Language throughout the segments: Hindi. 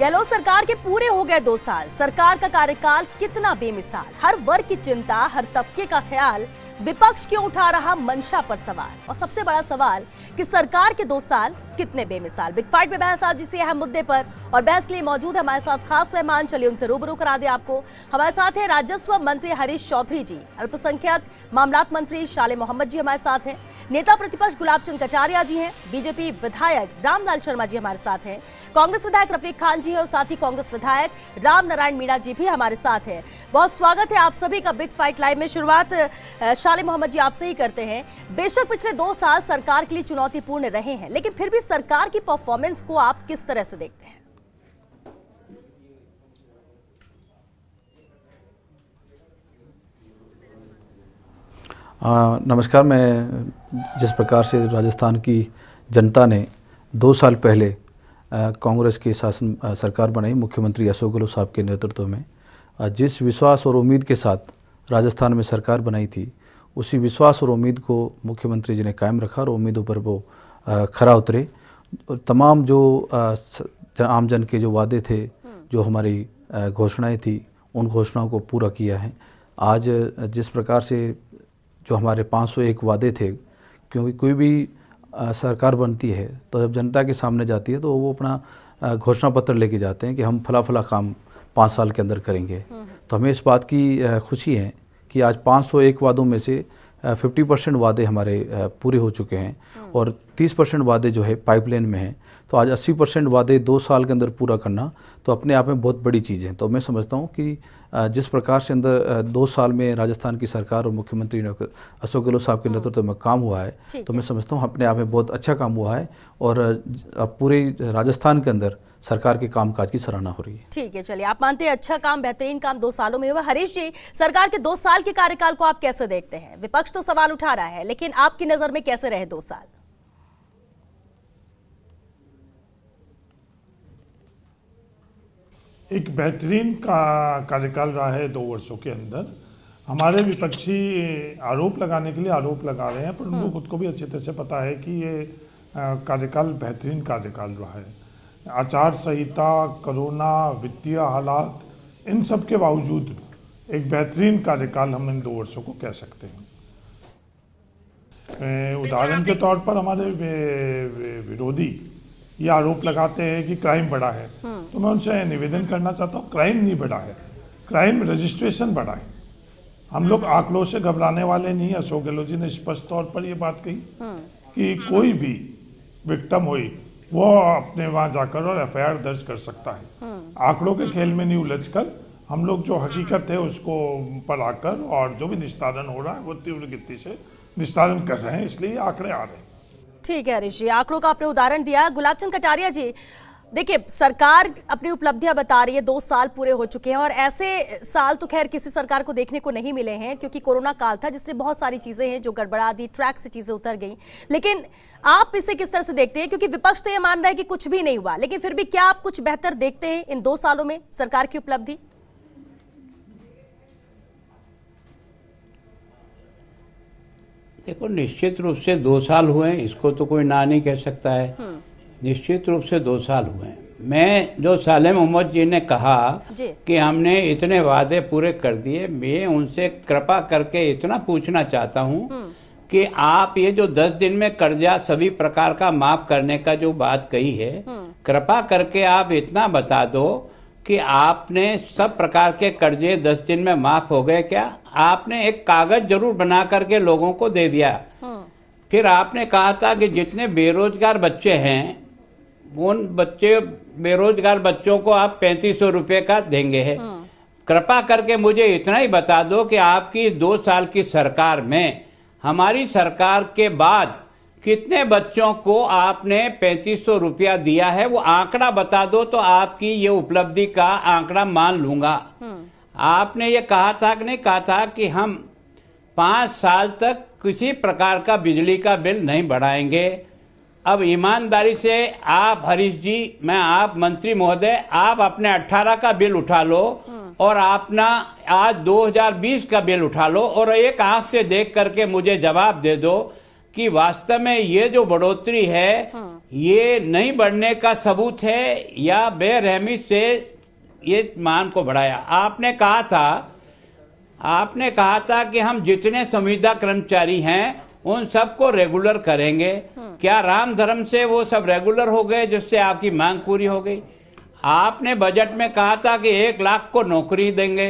गहलोत सरकार के पूरे हो गए दो साल सरकार का कार्यकाल कितना बेमिसाल हर वर्ग की चिंता हर तबके का ख्याल विपक्ष क्यों उठा रहा मंशा पर सवाल और सबसे बड़ा सवाल कि सरकार के दो साल कितने बेमिसाल बिग फाइट में बहस आज इसी अहम मुद्दे पर और बहस के लिए मौजूद हमारे साथ खास मेहमान चलिए उनसे रूबरू करा दें आपको हमारे साथ हैं राजस्व मंत्री हरीश चौधरी जी अल्पसंख्यक मामलात मंत्री शाले मोहम्मद जी हमारे साथ हैं नेता प्रतिपक्ष गुलाब चंद कटारिया जी हैं बीजेपी विधायक रामलाल शर्मा जी हमारे साथ हैं कांग्रेस विधायक रफीक खान जी हैं और साथ ही कांग्रेस विधायक राम नारायण मीणा जी भी हमारे साथ हैं बहुत स्वागत है आप सभी का बिग फाइट लाइव में शुरुआत शाले मोहम्मद जी आपसे ही करते हैं बेशक पिछले दो साल सरकार के लिए चुनौतीपूर्ण रहे हैं लेकिन फिर भी सरकार की परफॉर्मेंस को आप किस तरह से देखते हैं नमस्कार मैं जिस प्रकार से राजस्थान की जनता ने दो साल पहले कांग्रेस की शासन सरकार बनाई मुख्यमंत्री अशोक गहलोत साहब के नेतृत्व में आ, जिस विश्वास और उम्मीद के साथ राजस्थान में सरकार बनाई थी उसी विश्वास और उम्मीद को मुख्यमंत्री जी ने कायम रखा और उम्मीदों पर वो खरा उतरे तमाम जो आम जन के जो वादे थे हम्म। जो हमारी घोषणाएं थी उन घोषणाओं को पूरा किया है आज जिस प्रकार से जो हमारे 501 वादे थे क्योंकि कोई भी सरकार बनती है तो जब जनता के सामने जाती है तो वो अपना घोषणा पत्र लेके जाते हैं कि हम फला फला काम पाँच साल के अंदर करेंगे हम्म। तो हमें इस बात की खुशी है कि आज 501 वादों में से फिफ्टी परसेंट वादे हमारे पूरे हो चुके हैं हम्म। और तीस परसेंट वादे जो है पाइपलाइन में हैं तो आज अस्सी परसेंट वादे दो साल के अंदर पूरा करना तो अपने आप में बहुत बड़ी चीज़ है तो मैं समझता हूँ कि जिस प्रकार से अंदर दो साल में राजस्थान की सरकार और मुख्यमंत्री अशोक गहलोत साहब के हम्म। नेतृत्व में काम हुआ है तो मैं समझता हूँ अपने आप में बहुत अच्छा काम हुआ है और पूरे राजस्थान के अंदर सरकार के कामकाज की सराहना हो रही है ठीक है चलिए आप मानते हैं अच्छा काम बेहतरीन काम दो सालों में हुआ हरीश जी सरकार के दो साल के कार्यकाल को आप कैसे देखते हैं विपक्ष तो सवाल उठा रहा है लेकिन आपकी नजर में कैसे रहे दो साल एक बेहतरीन का कार्यकाल रहा है दो वर्षों के अंदर हमारे विपक्षी आरोप लगाने के लिए आरोप लगा रहे हैं पर उनको हम्म। खुद को भी अच्छे तरह से पता है कि ये कार्यकाल बेहतरीन कार्यकाल रहा है आचार संहिता कोरोना वित्तीय हालात इन सब के बावजूद भी एक बेहतरीन कार्यकाल हम इन दो वर्षों को कह सकते हैं उदाहरण के तौर पर हमारे विरोधी ये आरोप लगाते हैं कि क्राइम बढ़ा है हम्म। तो मैं उनसे निवेदन करना चाहता हूँ क्राइम नहीं बढ़ा है क्राइम रजिस्ट्रेशन बढ़ा है हम लोग हम्म। आंकड़ों से घबराने वाले नहीं अशोक गहलोत जी ने स्पष्ट तौर पर यह बात कही हम्म। कि कोई भी विक्टम हुई वो अपने वहाँ जाकर और एफ दर्ज कर सकता है हाँ। आंकड़ों के हाँ। खेल में नहीं उलझ कर हम लोग जो हकीकत है उसको पर आकर और जो भी निस्तारण हो रहा है वो तीव्र गिनती से निस्तारण कर रहे हैं इसलिए आंकड़े आ रहे हैं ठीक है हरीश जी आंकड़ों का आपने उदाहरण दिया गुलाब चंद कटारिया जी देखिए सरकार अपनी उपलब्धियां बता रही है दो साल पूरे हो चुके हैं और ऐसे साल तो खैर किसी सरकार को देखने को नहीं मिले हैं क्योंकि कोरोना काल था जिसने बहुत सारी चीजें हैं जो गड़बड़ा दी ट्रैक से चीजें उतर गई लेकिन आप इसे किस तरह से देखते हैं क्योंकि विपक्ष तो ये मान रहा है कि कुछ भी नहीं हुआ लेकिन फिर भी क्या आप कुछ बेहतर देखते हैं इन दो सालों में सरकार की उपलब्धि देखो निश्चित रूप से दो साल हुए इसको तो कोई ना नहीं कह सकता है हम्म। निश्चित रूप से दो साल हुए हैं मैं जो साले मोहम्मद जी ने कहा जी। कि हमने इतने वादे पूरे कर दिए मैं उनसे कृपा करके इतना पूछना चाहता हूँ हम्म। कि आप ये जो दस दिन में कर्जा सभी प्रकार का माफ करने का जो बात कही है हम्म। कृपा करके आप इतना बता दो कि आपने सब प्रकार के कर्जे दस दिन में माफ हो गए क्या आपने एक कागज जरूर बना करके लोगों को दे दिया हम्म। फिर आपने कहा था कि जितने बेरोजगार बच्चे हैं उन बच्चे बेरोजगार बच्चों को आप पैंतीस सौ रुपये का देंगे है हाँ। कृपा करके मुझे इतना ही बता दो कि आपकी दो साल की सरकार में हमारी सरकार के बाद कितने बच्चों को आपने पैंतीस सौ रुपया दिया है वो आंकड़ा बता दो तो आपकी ये उपलब्धि का आंकड़ा मान लूंगा हाँ। आपने ये कहा था कि नहीं कहा था कि हम पांच साल तक किसी प्रकार का बिजली का बिल नहीं बढ़ाएंगे अब ईमानदारी से आप हरीश जी मैं आप मंत्री महोदय आप अपने 18 का बिल उठा लो हम्म। और अपना आज 2020 का बिल उठा लो और एक आंख से देख करके मुझे जवाब दे दो कि वास्तव में ये जो बढ़ोतरी है हम्म। ये नहीं बढ़ने का सबूत है या बेरहमी से ये मान को बढ़ाया आपने कहा था आपने कहा था कि हम जितने संविदा कर्मचारी हैं उन सबको रेगुलर करेंगे हम्म। क्या राम धर्म से वो सब रेगुलर हो गए जिससे आपकी मांग पूरी हो गई आपने बजट में कहा था कि एक लाख को नौकरी देंगे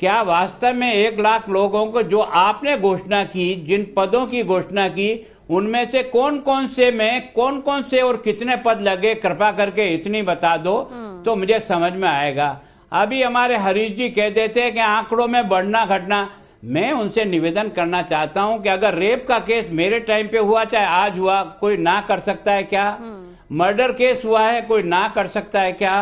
क्या वास्तव में एक लाख लोगों को जो आपने घोषणा की जिन पदों की घोषणा की उनमें से कौन कौन से में कौन कौन से और कितने पद लगे कृपा करके इतनी बता दो हम्म। तो मुझे समझ में आएगा अभी हमारे हरीश जी कहते थे कि आंकड़ों में बढ़ना घटना मैं उनसे निवेदन करना चाहता हूं कि अगर रेप का केस मेरे टाइम पे हुआ चाहे आज हुआ कोई ना कर सकता है क्या हम्म। मर्डर केस हुआ है कोई ना कर सकता है क्या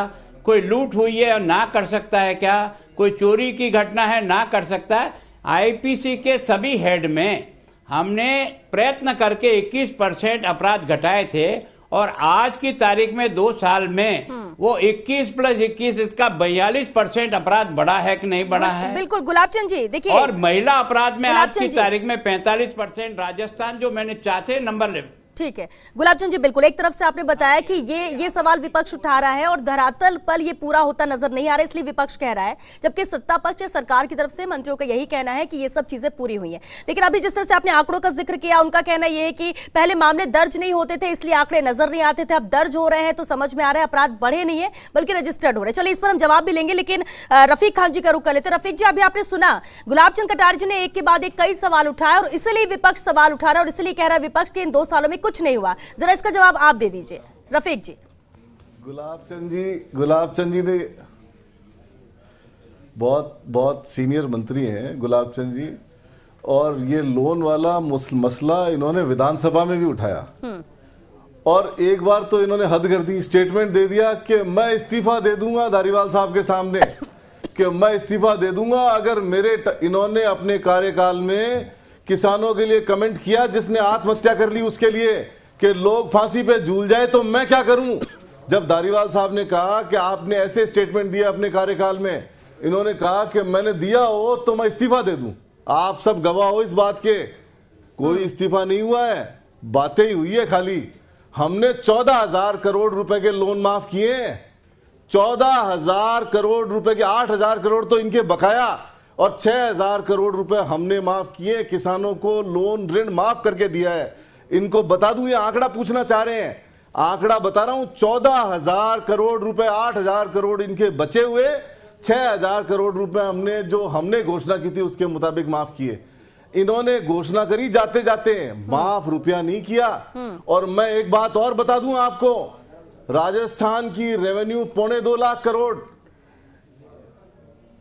कोई लूट हुई है ना कर सकता है क्या कोई चोरी की घटना है ना कर सकता है आईपीसी के सभी हेड में हमने प्रयत्न करके 21 परसेंट अपराध घटाए थे और आज की तारीख में दो साल में हम्म। वो 21 प्लस 21 इसका बयालीस परसेंट अपराध बढ़ा है कि नहीं बढ़ा है बिल्कुल गुलाब चंद जी देखिए और महिला अपराध में आज की तारीख में 45 परसेंट राजस्थान जो मैंने चाहते नंबर ठीक है गुलाबचंद जी बिल्कुल एक तरफ से आपने बताया कि ये ये सवाल विपक्ष उठा रहा है और धरातल पर ये पूरा होता नजर नहीं आ रहा इसलिए विपक्ष कह रहा है जबकि सत्ता पक्ष या सरकार की तरफ से मंत्रियों का यही कहना है कि ये सब चीजें पूरी हुई हैं लेकिन अभी जिस तरह से आपने आंकड़ों का जिक्र किया उनका कहना यह है कि पहले मामले दर्ज नहीं होते थे इसलिए आंकड़े नजर नहीं आते थे अब दर्ज हो रहे हैं तो समझ में आ रहे हैं अपराध बढ़े नहीं है बल्कि रजिस्टर्ड हो रहे हैं चलिए इस पर हम जवाब भी लेंगे लेकिन रफीक खान जी का रुख कर लेते रफीक जी अभी आपने सुना गुलाबचंद कटार जी ने एक के बाद एक कई सवाल उठाया और इसलिए विपक्ष सवाल उठा रहा है और इसलिए कह रहा है विपक्ष के इन दो सालों में कुछ नहीं हुआ जरा इसका जवाब आप दे दीजिए रफीक जी गुलाब चंद जी गुलाब चंद जी ने बहुत बहुत सीनियर मंत्री हैं गुलाब चंद जी और ये लोन वाला मसला इन्होंने विधानसभा में भी उठाया हम्म। और एक बार तो इन्होंने हद कर दी स्टेटमेंट दे दिया कि मैं इस्तीफा दे दूंगा धारीवाल साहब के सामने कि मैं इस्तीफा दे दूंगा अगर मेरे इन्होंने अपने कार्यकाल में किसानों के लिए कमेंट किया जिसने आत्महत्या कर ली उसके लिए कि लोग फांसी पे झूल जाए तो मैं क्या करूं जब दारीवाल साहब ने कहा कि आपने ऐसे स्टेटमेंट दिया अपने कार्यकाल में इन्होंने कहा कि मैंने दिया हो तो मैं इस्तीफा दे दूं आप सब गवाह हो इस बात के कोई इस्तीफा नहीं हुआ है बातें ही हुई है खाली हमने चौदह हजार करोड़ रुपए के लोन माफ किए चौदह हजार करोड़ रुपए के आठ हजार करोड़ तो इनके बकाया और 6000 करोड़ रुपए हमने माफ किए किसानों को लोन ऋण माफ करके दिया है इनको बता दूं ये आंकड़ा पूछना चाह रहे हैं आंकड़ा बता रहा हूं चौदह हजार करोड़ रुपए आठ हजार करोड़ इनके बचे हुए छह हजार करोड़ रुपए हमने जो हमने घोषणा की थी उसके मुताबिक माफ किए इन्होंने घोषणा करी जाते जाते माफ रुपया नहीं किया और मैं एक बात और बता दूं आपको राजस्थान की रेवेन्यू पौने दो लाख करोड़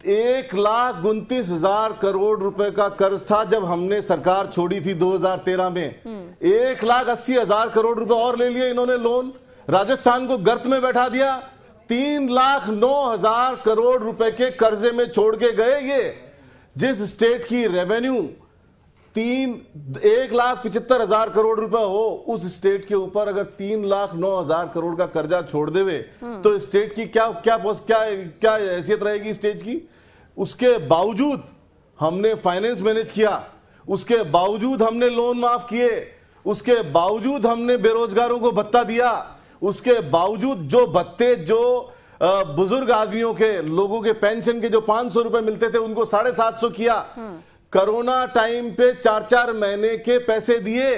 एक लाख उनतीस हजार करोड़ रुपए का कर्ज था जब हमने सरकार छोड़ी थी 2013 में एक लाख अस्सी हजार करोड़ रुपए और ले लिए इन्होंने लोन राजस्थान को गर्त में बैठा दिया तीन लाख नौ हजार करोड़ रुपए के कर्जे में छोड़ के गए ये जिस स्टेट की रेवेन्यू तीन एक लाख पिछहत्तर हजार करोड़ रुपए हो उस स्टेट के ऊपर अगर तीन लाख नौ हजार करोड़ का कर्जा छोड़ देवे हम्म। तो स्टेट की क्या क्या क्या क्या हैसियत रहेगी स्टेट की उसके बावजूद हमने फाइनेंस मैनेज किया उसके बावजूद हमने लोन माफ किए उसके बावजूद हमने बेरोजगारों को भत्ता दिया उसके बावजूद जो भत्ते जो बुजुर्ग आदमियों के लोगों के पेंशन के जो पांच सौ रुपए मिलते थे उनको साढ़े सात सौ किया हम्म। कोरोना टाइम पे चार चार महीने के पैसे दिए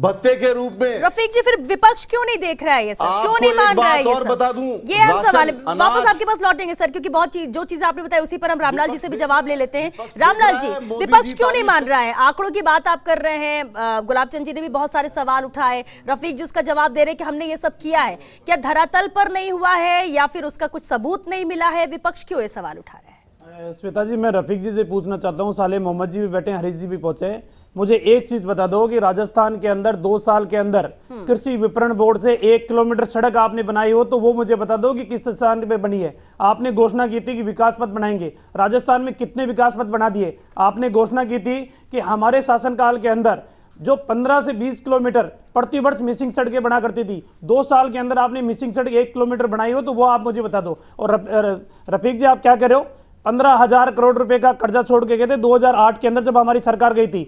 भत्ते के रूप में रफीक जी फिर विपक्ष क्यों नहीं देख रहा है ये सर क्यों नहीं मान रहा है ये और बता दूं ये हम सवाल वापस आपके पास लौटेंगे सर क्योंकि बहुत चीज जो चीजें आपने बताई उसी पर हम रामलाल जी से भी जवाब ले लेते हैं रामलाल जी विपक्ष क्यों नहीं मान रहा है आंकड़ों की बात आप कर रहे हैं गुलाब चंद जी ने भी बहुत सारे सवाल उठाए रफीक जी उसका जवाब दे रहे कि हमने ये सब किया है क्या धरातल पर नहीं हुआ है या फिर उसका कुछ सबूत नहीं मिला है विपक्ष क्यों ये सवाल उठा रहे हैं श्वेता जी मैं रफीक जी से पूछना चाहता हूँ साले मोहम्मद जी भी बैठे हरीश जी भी पहुंचे मुझे एक चीज बता दो कि राजस्थान के अंदर दो साल के अंदर हम्म। कृषि विपणन बोर्ड से एक किलोमीटर सड़क आपने बनाई हो तो वो मुझे बता दो कि किस स्थान पे बनी है आपने घोषणा की थी कि विकास पथ बनाएंगे राजस्थान में कितने विकास पथ बना दिए आपने घोषणा की थी कि हमारे शासनकाल के अंदर जो 15 से 20 किलोमीटर प्रतिवर्ष मिसिंग सड़कें बना करती थी दो साल के अंदर आपने मिसिंग सड़क एक किलोमीटर बनाई हो तो वो आप मुझे बता दो और रफीक जी आप क्या कर रहे हो पंद्रह हजार करोड़ रुपए का कर्जा छोड़ के गए थे 2008 के अंदर जब हमारी सरकार गई थी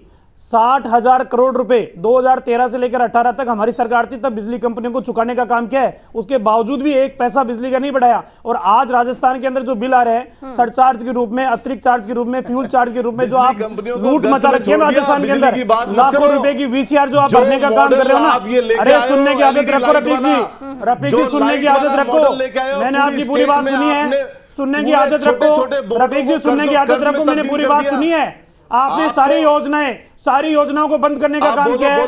साठ हजार करोड़ रुपए 2013 से लेकर 18 तक हमारी सरकार थी तब बिजली कंपनियों को चुकाने का काम किया है उसके बावजूद भी एक पैसा बिजली का नहीं बढ़ाया और आज राजस्थान के अंदर जो बिल आ रहे हैं सरचार्ज हम्म। के रूप में अतिरिक्त चार्ज के रूप में फ्यूल चार्ज के रूप में जो आप लूट मचा रखी है राजस्थान के अंदर लाखों रुपए की वीसीआर जो आप भरने का काम कर रहे हो ना अरे सुनने की आदत रखो रफीक जी रफीक जी सुनने की आदत रखो मैंने आपकी पूरी बात सुनी है सुनने की आदत रखो तो रफीक जी सुनने की आदत रखो मैंने पूरी बात सुनी है आपने सारी तो- योजनाएं सारी योजनाओं को बंद करने का काम किया है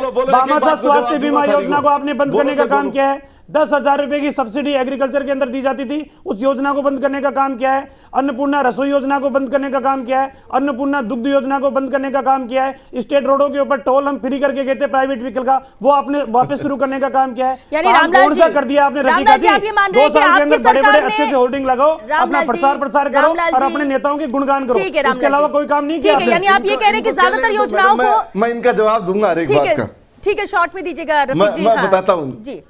स्वास्थ्य बीमा योजना को आपने बंद करने का काम किया है दस हजार रुपए की सब्सिडी एग्रीकल्चर के अंदर दी जाती थी उस योजना को बंद करने का काम किया है अन्नपूर्णा रसोई योजना को बंद करने का काम किया है अन्नपूर्णा दुग्ध योजना को बंद करने का काम किया है स्टेट रोडों के ऊपर टोल हम फ्री करके गए थे प्राइवेट व्हीकल का वो आपने वापस शुरू करने का काम किया है काम सा कर दिया आपने दो साल के अंदर बड़े बड़े अच्छे से होर्डिंग लगाओ अपना प्रचार प्रसार करो और अपने नेताओं के गुणगान करो इसके अलावा कोई काम नहीं किया आप ये कह रहे हैं ज्यादातर योजनाओं को मैं इनका जवाब दूंगा ठीक है ठीक है शॉर्ट में दीजिएगा मैं हाँ। बताता हूँ जी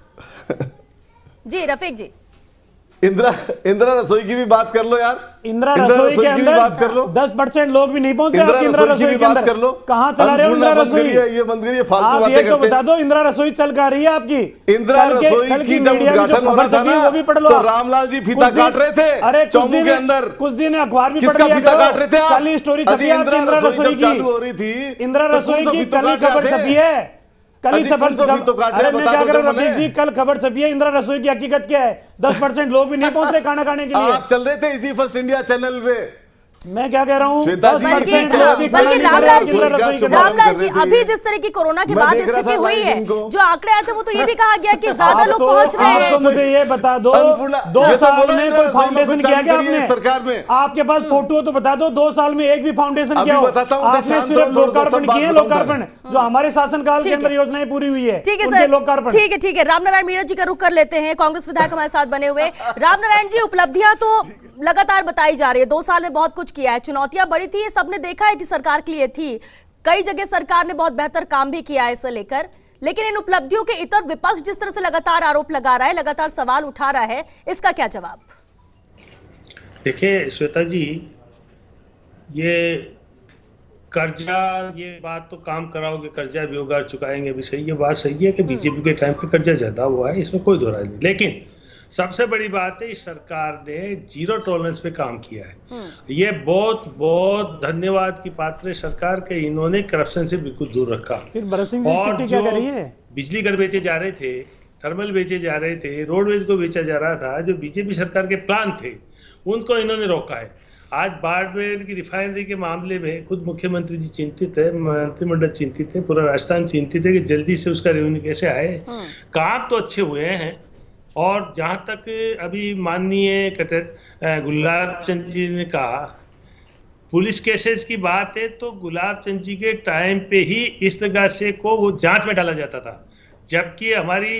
जी रफीक जी इंदिरा इंदिरा रसोई की भी बात कर लो यार इंदिरा रसोई के अंदर बात कर लो दस परसेंट लोग भी नहीं पहुंच रहे इंदिरा रसोई की बात कर लो कहाँ चला रहे हो इंदिरा रसोई ये बंद करिए फालतू बातें तो करते बता दो इंदिरा रसोई चल कर रही है आपकी इंदिरा रसोई की जब उद्घाटन हो रहा था ना वो भी पढ़ लो तो रामलाल जी फीता काट रहे थे अरे चौमू के अंदर कुछ दिन अखबार भी पढ़ लिया काट रहे थे कल स्टोरी छपी है इंदिरा रसोई की इंदिरा रसोई की तो कल खबर छपी है कल सफल तो जी कल खबर छपी है इंदिरा रसोई की हकीकत क्या है दस परसेंट लोग भी नहीं पहुंच रहे खाना खाने के लिए आप चल रहे थे इसी फर्स्ट इंडिया चैनल पे मैं क्या कह रहा हूँ रामलाल जी अभी जिस तरह की कोरोना के बाद स्थिति हुई है जो आंकड़े आए थे वो तो ये भी कहा गया कि ज्यादा लोग तो पहुंच रहे तो हैं मुझे ये बता दो दो तो साल में कोई फाउंडेशन किया गया आपने सरकार में आपके पास फोटो हम्म। तो बता दो दो साल में एक भी फाउंडेशन किया आपने सिर्फ लोकार्पण किए लोकार्पण जो हम्म। हमारे शासनकाल के अंदर योजनाएं पूरी हुई है ठीक है सर लोकार्पण ठीक है ठीक है रामनारायण मीणा जी का रुख कर लेते हैं कांग्रेस विधायक हमारे साथ बने हुए रामनारायण जी उपलब्धियां तो लगातार बताई जा रही है दो साल में बहुत कुछ किया है चुनौतियां बड़ी थी ये सबने देखा है कि सरकार के लिए थी कई जगह सरकार ने बहुत बेहतर काम भी किया है इसे लेकर लेकिन इन उपलब्धियों के इतर विपक्ष जिस तरह से लगातार आरोप लगा रहा है लगातार सवाल उठा रहा है इसका क्या जवाब देखिए श्वेता जी ये कर्जा ये बात तो काम कराओगे कर्जा भी उगा चुकाएंगे भी सही ये बात सही है कि हम्म। बीजेपी के टाइम पे कर्जा ज्यादा हुआ है इसमें कोई दो नहीं लेकिन सबसे बड़ी बात है इस सरकार ने जीरो टॉलरेंस पे काम किया है हम्म। ये बहुत बहुत धन्यवाद की पात्र सरकार के इन्होंने करप्शन से बिल्कुल दूर रखा और जो बिजली घर बेचे जा रहे थे थर्मल बेचे जा रहे थे रोडवेज को बेचा जा रहा था जो बीजेपी सरकार के प्लान थे उनको इन्होंने रोका है आज बाड़मेर की रिफाइनरी के मामले में खुद मुख्यमंत्री जी चिंतित है मंत्रिमंडल चिंतित है पूरा राजस्थान चिंतित है कि जल्दी से उसका रेवेन्यू कैसे आए हम्म। काम तो अच्छे हुए हैं और जहाँ तक अभी माननीय गुलाब चंद जी ने कहा पुलिस केसेस की बात है तो गुलाब चंद जी के टाइम पे ही इस से को वो जांच में डाला जाता था जबकि हमारी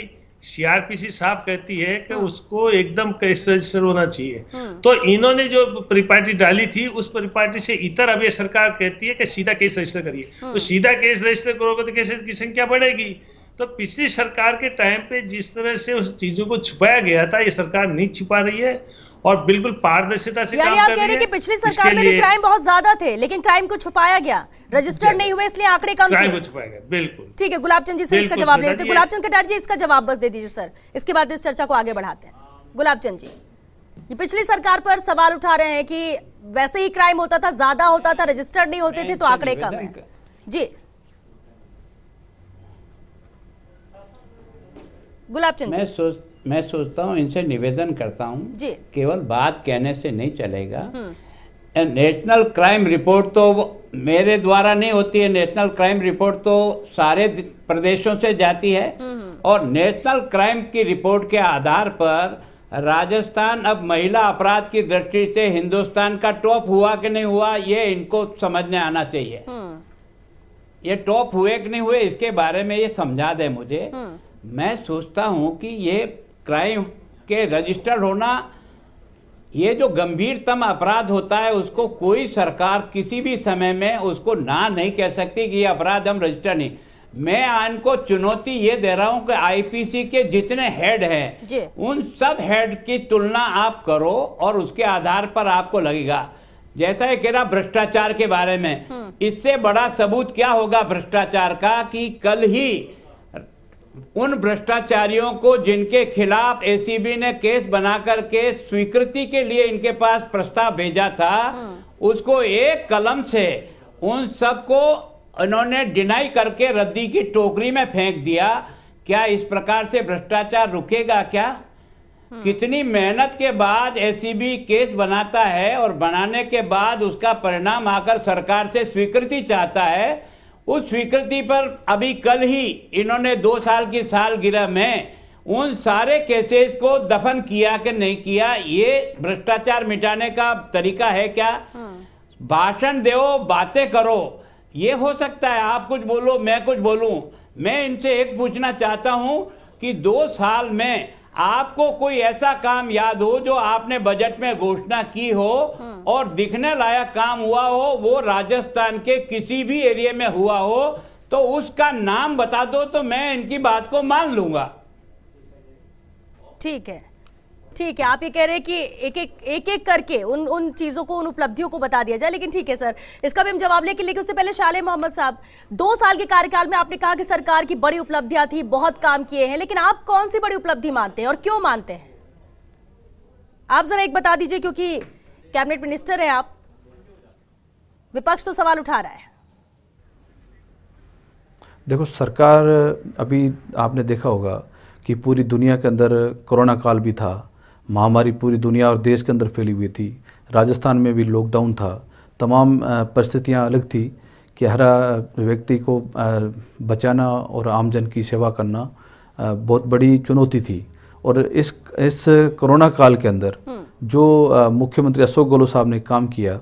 सीआरपीसी साहब कहती है कि हाँ। उसको एकदम केस रजिस्टर होना चाहिए हाँ। तो इन्होंने जो परिपाटी डाली थी उस परिपाटी से इतर अभी सरकार कहती है कि सीधा केस रजिस्टर करिए हाँ। तो सीधा केस रजिस्टर करोगे तो केसेस की संख्या बढ़ेगी तो पिछली सरकार के टाइम पे जिस तरह से उस चीजों को छुपाया गया था ये सरकार नहीं छुपा रही है और बिल्कुल पारदर्शिता से यानी आप कह रहे हैं कि पिछली सरकार में भी क्राइम बहुत ज्यादा थे लेकिन क्राइम को छुपाया गया रजिस्टर नहीं हुए इसलिए आंकड़े कम क्राइम को छुपाया गया बिल्कुल ठीक है गुलाब चंद जी से इसका जवाब लेते हैं गुलाब चंद कटार जी इसका जवाब बस दे दीजिए सर इसके बाद इस चर्चा को आगे बढ़ाते हैं गुलाब चंद जी ये पिछली सरकार पर सवाल उठा रहे हैं कि वैसे ही क्राइम होता था ज्यादा होता था रजिस्टर्ड नहीं होते थे तो, तो आंकड़े कम है जी गुलाब चंद मैं सोच मैं सोचता हूँ इनसे निवेदन करता हूँ केवल बात कहने से नहीं चलेगा हम्म। नेशनल क्राइम रिपोर्ट तो मेरे द्वारा नहीं होती है नेशनल क्राइम रिपोर्ट तो सारे प्रदेशों से जाती है हम्म, हम्म। और नेशनल क्राइम की रिपोर्ट के आधार पर राजस्थान अब महिला अपराध की दृष्टि से हिंदुस्तान का टॉप हुआ कि नहीं हुआ ये इनको समझने आना चाहिए ये टॉप हुए कि नहीं हुए इसके बारे में ये समझा दे मुझे मैं सोचता हूं कि ये क्राइम के रजिस्टर होना ये जो गंभीरतम अपराध होता है उसको कोई सरकार किसी भी समय में उसको ना नहीं कह सकती कि ये अपराध हम रजिस्टर नहीं मैं इनको चुनौती ये दे रहा हूँ कि आईपीसी के जितने हेड हैं उन सब हेड की तुलना आप करो और उसके आधार पर आपको लगेगा जैसा कह रहा भ्रष्टाचार के बारे में हम्म। इससे बड़ा सबूत क्या होगा भ्रष्टाचार का कि कल ही उन भ्रष्टाचारियों को जिनके खिलाफ एसीबी ने केस बना करके स्वीकृति के लिए इनके पास प्रस्ताव भेजा था हाँ। उसको एक कलम से उन सबको इन्होंने डिनाई करके रद्दी की टोकरी में फेंक दिया क्या इस प्रकार से भ्रष्टाचार रुकेगा क्या हाँ। कितनी मेहनत के बाद एसीबी केस बनाता है और बनाने के बाद उसका परिणाम आकर सरकार से स्वीकृति चाहता है उस स्वीकृति पर अभी कल ही इन्होंने दो साल की सालगिरह में उन सारे केसेस को दफन किया कि नहीं किया ये भ्रष्टाचार मिटाने का तरीका है क्या हाँ। भाषण दो बातें करो ये हो सकता है आप कुछ बोलो मैं कुछ बोलूं मैं इनसे एक पूछना चाहता हूं कि दो साल में आपको कोई ऐसा काम याद हो जो आपने बजट में घोषणा की हो हम्म। और दिखने लायक काम हुआ हो वो राजस्थान के किसी भी एरिया में हुआ हो तो उसका नाम बता दो तो मैं इनकी बात को मान लूंगा ठीक है ठीक है आप ये कह रहे हैं कि एक एक एक एक करके उन उन चीज़ों को उन उपलब्धियों को बता दिया जाए लेकिन ठीक है सर इसका भी हम जवाब लेके लेकिन उससे पहले शाले मोहम्मद साहब दो साल के कार्यकाल में आपने कहा कि सरकार की बड़ी उपलब्धियां थी बहुत काम किए हैं लेकिन आप कौन सी बड़ी उपलब्धि मानते हैं और क्यों मानते हैं आप जरा एक बता दीजिए क्योंकि कैबिनेट मिनिस्टर हैं आप विपक्ष तो सवाल उठा रहा है देखो सरकार अभी आपने देखा होगा कि पूरी दुनिया के अंदर कोरोना काल भी था महामारी पूरी दुनिया और देश के अंदर फैली हुई थी राजस्थान में भी लॉकडाउन था तमाम परिस्थितियाँ अलग थी कि हर व्यक्ति को बचाना और आमजन की सेवा करना बहुत बड़ी चुनौती थी और इस इस कोरोना काल के अंदर हम्म। जो मुख्यमंत्री अशोक गहलोत साहब ने काम किया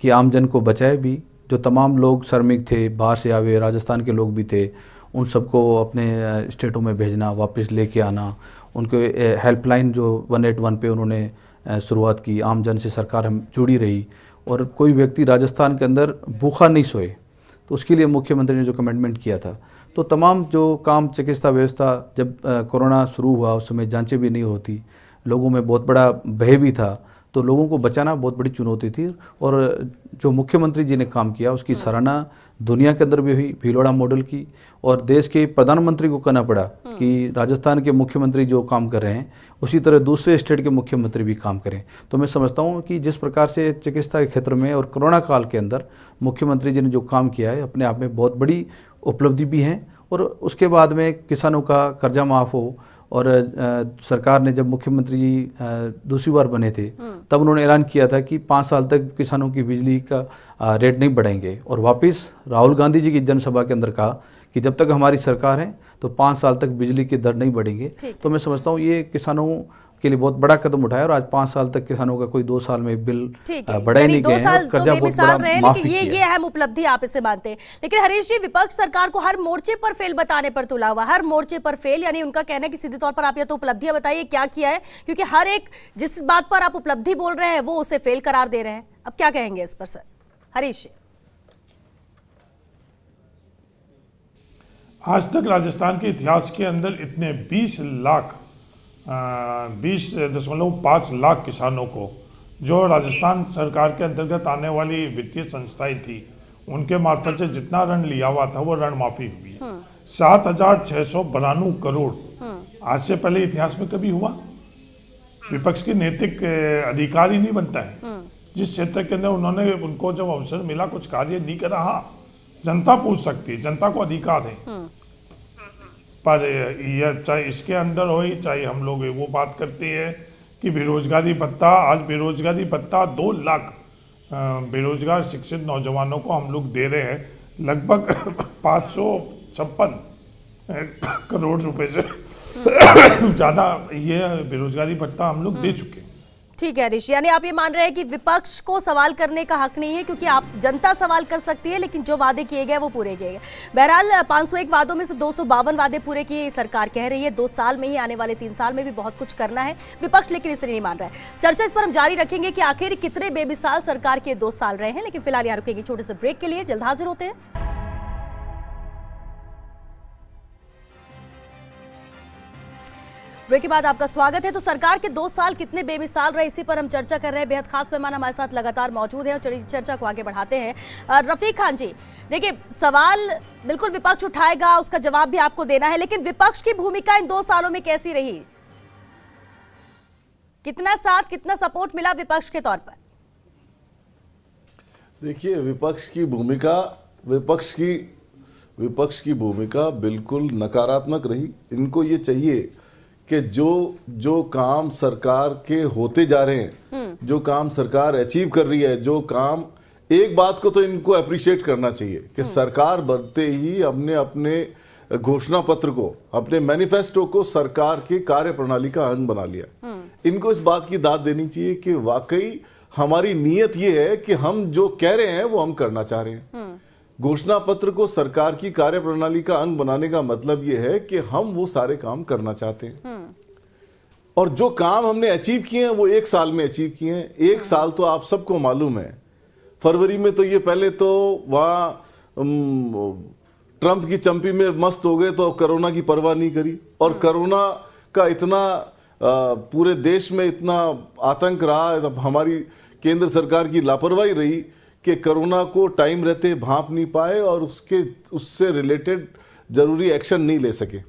कि आमजन को बचाए भी जो तमाम लोग श्रमिक थे बाहर से आए राजस्थान के लोग भी थे उन सबको अपने स्टेटों में भेजना वापस लेके आना उनके हेल्पलाइन जो वन एट वन पे उन्होंने शुरुआत की आम जन से सरकार हम जुड़ी रही और कोई व्यक्ति राजस्थान के अंदर भूखा नहीं सोए तो उसके लिए मुख्यमंत्री ने जो कमेंटमेंट किया था तो तमाम जो काम चिकित्सा व्यवस्था जब कोरोना शुरू हुआ उस समय जाँचें भी नहीं होती लोगों में बहुत बड़ा भय भी था तो लोगों को बचाना बहुत बड़ी चुनौती थी और जो मुख्यमंत्री जी ने काम किया उसकी हाँ। सराहना दुनिया के अंदर भी हुई भीलोड़ा मॉडल की और देश के प्रधानमंत्री को कहना पड़ा हम्म। कि राजस्थान के मुख्यमंत्री जो काम कर रहे हैं उसी तरह दूसरे स्टेट के मुख्यमंत्री भी काम करें तो मैं समझता हूँ कि जिस प्रकार से चिकित्सा के क्षेत्र में और कोरोना काल के अंदर मुख्यमंत्री जी ने जो काम किया है अपने आप में बहुत बड़ी उपलब्धि भी हैं और उसके बाद में किसानों का कर्जा माफ़ हो और आ, सरकार ने जब मुख्यमंत्री जी दूसरी बार बने थे हम्म। तब उन्होंने ऐलान किया था कि पाँच साल तक किसानों की बिजली का आ, रेट नहीं बढ़ेंगे और वापस राहुल गांधी जी की जनसभा के अंदर कहा कि जब तक हमारी सरकार है तो पाँच साल तक बिजली के दर नहीं बढ़ेंगे तो मैं समझता हूँ ये किसानों के लिए बहुत बड़ा कदम उठाया और आज पांच साल तक किसानों का कोई दो साल में बिल बढ़ा नहीं गया कर्जा तो बहुत ये ये अहम उपलब्धि आप इसे मानते हैं लेकिन हरीश जी विपक्ष सरकार को हर मोर्चे पर फेल बताने पर तुला हुआ हर मोर्चे पर फेल यानी उनका कहना है कि सीधे तौर पर आप या तो उपलब्धियां बताइए क्या किया है क्योंकि हर एक जिस बात पर आप उपलब्धि बोल रहे हैं वो उसे फेल करार दे रहे हैं अब क्या कहेंगे इस पर सर हरीश जी आज तक राजस्थान के इतिहास के अंदर इतने 20 लाख बीस दशमलव पाँच लाख किसानों को जो राजस्थान सरकार के अंतर्गत आने वाली वित्तीय संस्थाएं थी उनके मार्फत से जितना ऋण लिया हुआ था वो ऋण माफी हुई है हम्म। सात हजार छह सौ बनानु करोड़ हम्म। आज से पहले इतिहास में कभी हुआ विपक्ष के नैतिक अधिकार ही नहीं बनता है हम्म। जिस क्षेत्र के अंदर उन्होंने उनको जब अवसर मिला कुछ कार्य नहीं कर रहा जनता पूछ सकती है जनता को अधिकार है पर यह चाहे इसके अंदर हो ही चाहे हम लोग वो बात करते हैं कि बेरोज़गारी भत्ता आज बेरोज़गारी भत्ता दो लाख बेरोज़गार शिक्षित नौजवानों को हम लोग दे रहे हैं लगभग पाँच सौ छप्पन करोड़ रुपए से ज़्यादा ये बेरोज़गारी भत्ता हम लोग दे हम्म। चुके हैं ठीक है ऋषि यानी आप ये मान रहे हैं कि विपक्ष को सवाल करने का हक नहीं है क्योंकि आप जनता सवाल कर सकती है लेकिन जो वादे किए गए वो पूरे किए गए बहरहाल 501 वादों में से दो वादे पूरे किए सरकार कह रही है दो साल में ही आने वाले तीन साल में भी बहुत कुछ करना है विपक्ष लेकिन इसे नहीं मान रहा है चर्चा इस पर हम जारी रखेंगे कि आखिर कितने बेमिसाल सरकार के दो साल रहे हैं लेकिन फिलहाल यहाँ रुकेंगे छोटे से ब्रेक के लिए जल्द हाजिर होते हैं ब्रेक के बाद आपका स्वागत है तो सरकार के दो साल कितने बेमिसाल रहे इसी पर हम चर्चा कर रहे हैं बेहद खास मेहमान हमारे साथ लगातार मौजूद है और चर्चा को आगे बढ़ाते हैं रफीक खान जी देखिए सवाल बिल्कुल विपक्ष उठाएगा उसका जवाब भी आपको देना है लेकिन विपक्ष की भूमिका इन दो सालों में कैसी रही कितना साथ कितना सपोर्ट मिला विपक्ष के तौर पर देखिए विपक्ष की भूमिका विपक्ष की विपक्ष की भूमिका बिल्कुल नकारात्मक रही इनको ये चाहिए कि जो जो काम सरकार के होते जा रहे हैं हम्म। जो काम सरकार अचीव कर रही है जो काम एक बात को तो इनको अप्रिशिएट करना चाहिए कि हम्म। सरकार बनते ही हमने अपने घोषणा पत्र को अपने मैनिफेस्टो को सरकार के कार्य प्रणाली का अंग बना लिया हम्म। इनको इस बात की दाद देनी चाहिए कि वाकई हमारी नीयत ये है कि हम जो कह रहे हैं वो हम करना चाह रहे हैं घोषणा पत्र को सरकार की कार्य प्रणाली का अंग बनाने का मतलब यह है कि हम वो सारे काम करना चाहते हैं हम्म। और जो काम हमने अचीव किए हैं वो एक साल में अचीव किए हैं एक हाँ। साल तो आप सबको मालूम है फरवरी में तो ये पहले तो वहाँ ट्रंप की चंपी में मस्त हो गए तो कोरोना की परवाह नहीं करी और हाँ। कोरोना का इतना पूरे देश में इतना आतंक रहा हमारी केंद्र सरकार की लापरवाही रही कि कोरोना को टाइम रहते भाप नहीं पाए और उसके उससे रिलेटेड ज़रूरी एक्शन नहीं ले सके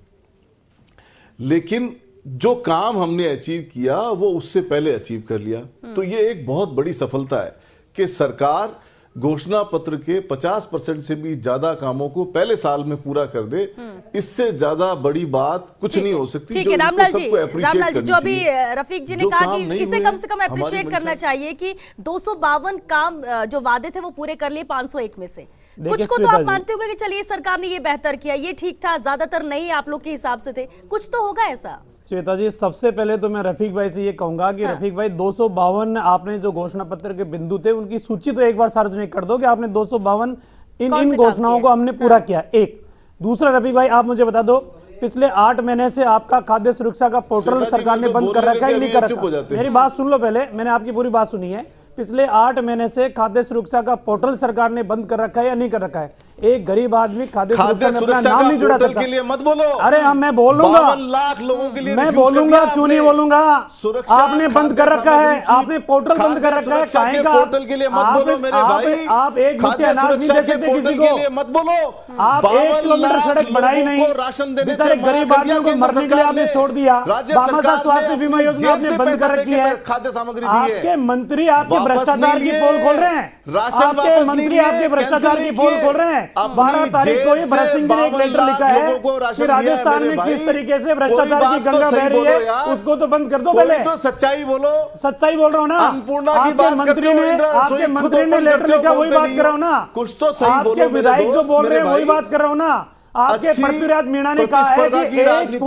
लेकिन जो काम हमने अचीव किया वो उससे पहले अचीव कर लिया तो ये एक बहुत बड़ी सफलता है कि सरकार घोषणा पत्र के 50 परसेंट से भी ज्यादा कामों को पहले साल में पूरा कर दे हम्म। इससे ज्यादा बड़ी बात कुछ नहीं हो सकती ठीक है रामलाल जी रामलाल जी जो अभी रफीक जी ने कहा कि इसे कम से कम अप्रिशिएट करना चाहिए कि दो काम जो वादे थे वो पूरे कर लिए पांच में से कुछ को तो आप मानते होंगे कि चलिए सरकार ने ये बेहतर किया ये ठीक था ज्यादातर नहीं आप लोग के हिसाब से थे कुछ तो होगा ऐसा श्वेता जी सबसे पहले तो मैं रफीक भाई से ये कहूंगा कि हाँ। रफीक भाई दो आपने जो घोषणा पत्र के बिंदु थे उनकी सूची तो एक बार सार्वजनिक कर दो कि आपने दो इन इन घोषणाओं को हमने पूरा हाँ। किया एक दूसरा रफीक भाई आप मुझे बता दो पिछले आठ महीने से आपका खाद्य सुरक्षा का पोर्टल सरकार ने तो बंद कर रखा है नहीं कर रखा मेरी बात सुन लो पहले मैंने आपकी पूरी बात सुनी है पिछले आठ महीने से खाद्य सुरक्षा का पोर्टल सरकार ने बंद कर रखा है या नहीं कर रखा है एक गरीब आदमी खाद्य सुरक्षा नाम नहीं जुड़ा के लिए मत बोलो अरे हम मैं बोलूंगा लाख लोगों के लिए मैं बोलूंगा क्यों नहीं बोलूंगा सुरक्षा आपने बंद कर रखा है आपने पोर्टल बंद कर रखा है चाहेगा पोर्टल के लिए मत बोलो मेरे भाई आप एक किसी को मत बोलो आप एक किलोमीटर सड़क बढ़ाई नहीं राशन देने गरीब आदमियों को मरने के लिए आपने छोड़ दिया स्वास्थ्य बीमा योजना आपने बंद कर रखी है खाद्य सामग्री आपके मंत्री आपके भ्रष्टाचार की पोल खोल रहे हैं राशन आपके मंत्री आपके भ्रष्टाचार की पोल खोल रहे हैं बारह तारीख को ही भरत सिंह जी ने एक लेटर लिखा है कि राजस्थान में किस तरीके से भ्रष्टाचार की गंगा तो बह रही है उसको तो बंद कर दो पहले तो सच्चाई बोलो सच्चाई बोल रहा हूँ ना आपके मंत्री ने आपके मंत्री ने लेटर लिखा वही बात कर रहा हूँ ना कुछ तो आपके विधायक जो बोल रहे हैं वही बात कर रहा हूँ ना आपके पृथ्वीराज मीणा ने कहा है कि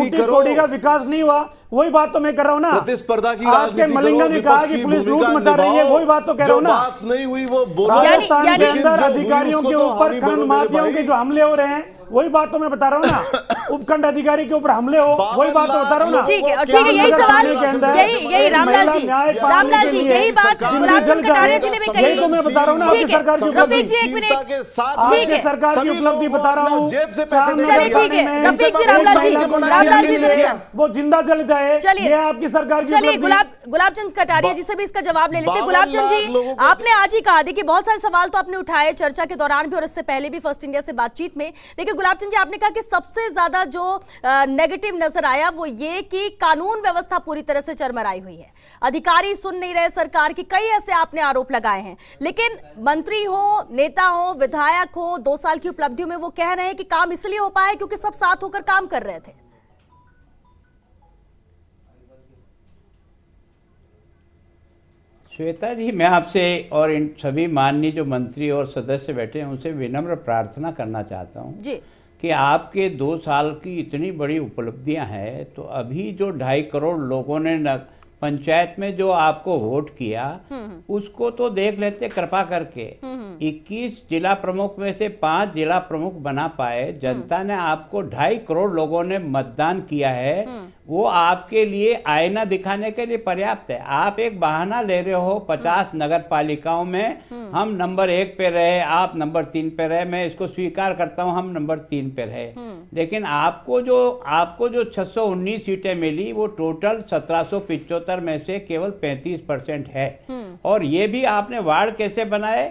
एक टूटी का विकास नहीं हुआ वही बात तो मैं कर रहा हूँ ना प्रतिस्पर्धा की आपके मलिंगा ने कहा कि पुलिस लूट मचा रही है वही बात तो कह रहा हूँ ना नहीं हुई वो राजस्थान के अंदर तो अधिकारियों के ऊपर खनन माफियाओं के जो हमले हो रहे हैं वही बात तो मैं बता रहा हूँ ना उपखंड अधिकारी के ऊपर हमले हो वही बात बता रहा हूँ ठीक है ठीक है यही मतलब सवाल यही यही रामलाल जी रामलाल जी यही बात यही जी ने भी कही तो मैं बता रहा हूँ ना आपकी सरकार की उपलब्धि सरकार की उपलब्धि बता रहा हूँ वो जिंदा जल जाए चलिए आपकी सरकार चलिए गुलाब गुलाब चंद कटारिया जी से भी इसका जवाब ले लेते गुलाब चंद जी आपने आज ही कहा देखिए बहुत सारे सवाल तो आपने उठाए चर्चा के दौरान भी और इससे पहले भी फर्स्ट इंडिया से बातचीत में लेकिन गुलाब चंद जी आपने कहा कि सबसे ज्यादा ज्यादा जो नेगेटिव नजर आया वो ये कि कानून व्यवस्था पूरी तरह से चरमराई हुई है अधिकारी सुन नहीं रहे सरकार की कई ऐसे आपने आरोप लगाए हैं लेकिन मंत्री हो नेता हो विधायक हो दो साल की उपलब्धियों में वो कह रहे हैं कि काम इसलिए हो पाया क्योंकि सब साथ होकर काम कर रहे थे श्वेता जी मैं आपसे और इन सभी माननीय जो मंत्री और सदस्य बैठे हैं उनसे विनम्र प्रार्थना करना चाहता हूँ जी कि आपके दो साल की इतनी बड़ी उपलब्धियां हैं तो अभी जो ढाई करोड़ लोगों ने न, पंचायत में जो आपको वोट किया हम्म, हम्म। उसको तो देख लेते कृपा करके 21 हम्म, जिला प्रमुख में से पांच जिला प्रमुख बना पाए जनता ने आपको ढाई करोड़ लोगों ने मतदान किया है वो आपके लिए आईना दिखाने के लिए पर्याप्त है आप एक बहाना ले रहे हो पचास हम्म। नगर पालिकाओं में हम्म। हम नंबर एक पे रहे आप नंबर तीन पे रहे मैं इसको स्वीकार करता हूँ हम नंबर तीन पे रहे हम्म। लेकिन आपको जो आपको जो 619 सीटें मिली वो टोटल सत्रह में से केवल 35 परसेंट है और ये भी आपने वार्ड कैसे बनाए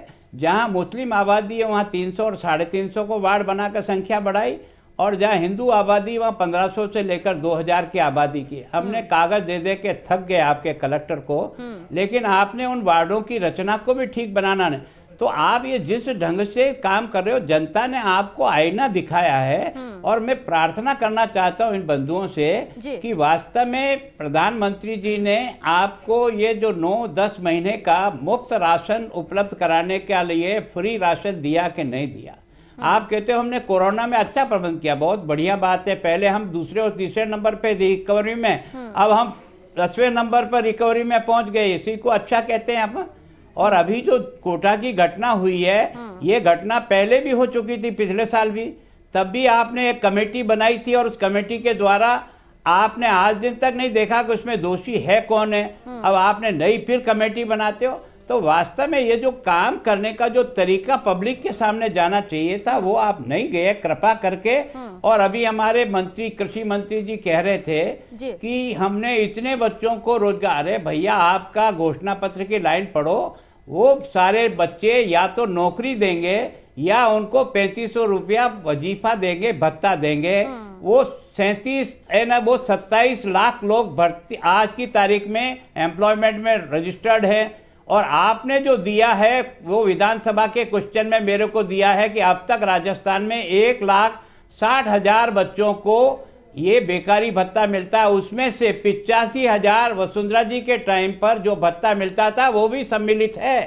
जहाँ मुस्लिम आबादी है वहाँ तीन सौ और साढ़े तीन सौ को वार्ड बनाकर संख्या बढ़ाई और जहाँ हिंदू आबादी वहाँ 1500 से लेकर 2000 की आबादी की हमने हम्म। कागज दे दे के थक गए आपके कलेक्टर को हम्म। लेकिन आपने उन वार्डों की रचना को भी ठीक बनाना नहीं तो आप ये जिस ढंग से काम कर रहे हो जनता ने आपको आईना दिखाया है हम्म। और मैं प्रार्थना करना चाहता हूँ इन बंधुओं से कि वास्तव में प्रधानमंत्री जी ने आपको ये जो 9-10 महीने का मुफ्त राशन उपलब्ध कराने के लिए फ्री राशन दिया कि नहीं दिया हाँ। आप कहते हो हमने कोरोना में अच्छा प्रबंध किया बहुत बढ़िया बात है पहले हम दूसरे और तीसरे नंबर पे रिकवरी में हाँ। अब हम दसवें नंबर पर रिकवरी में पहुंच गए इसी को अच्छा कहते हैं अपन और अभी जो कोटा की घटना हुई है हाँ। ये घटना पहले भी हो चुकी थी पिछले साल भी तब भी आपने एक कमेटी बनाई थी और उस कमेटी के द्वारा आपने आज दिन तक नहीं देखा कि उसमें दोषी है कौन है अब आपने नई फिर कमेटी बनाते हो तो वास्तव में ये जो काम करने का जो तरीका पब्लिक के सामने जाना चाहिए था वो आप नहीं गए कृपा करके हम्म। और अभी हमारे मंत्री कृषि मंत्री जी कह रहे थे कि हमने इतने बच्चों को रोजगार है भैया आपका घोषणा पत्र की लाइन पढ़ो वो सारे बच्चे या तो नौकरी देंगे या उनको पैंतीस सौ रुपया वजीफा देंगे भत्ता देंगे हम्म। वो सैंतीस है ना वो सत्ताईस लाख लोग भर्ती आज की तारीख में एम्प्लॉयमेंट में रजिस्टर्ड है और आपने जो दिया है वो विधानसभा के क्वेश्चन में मेरे को दिया है कि अब तक राजस्थान में एक लाख साठ हजार बच्चों को ये बेकारी भत्ता मिलता है उसमें से पिचासी हजार वसुंधरा जी के टाइम पर जो भत्ता मिलता था वो भी सम्मिलित है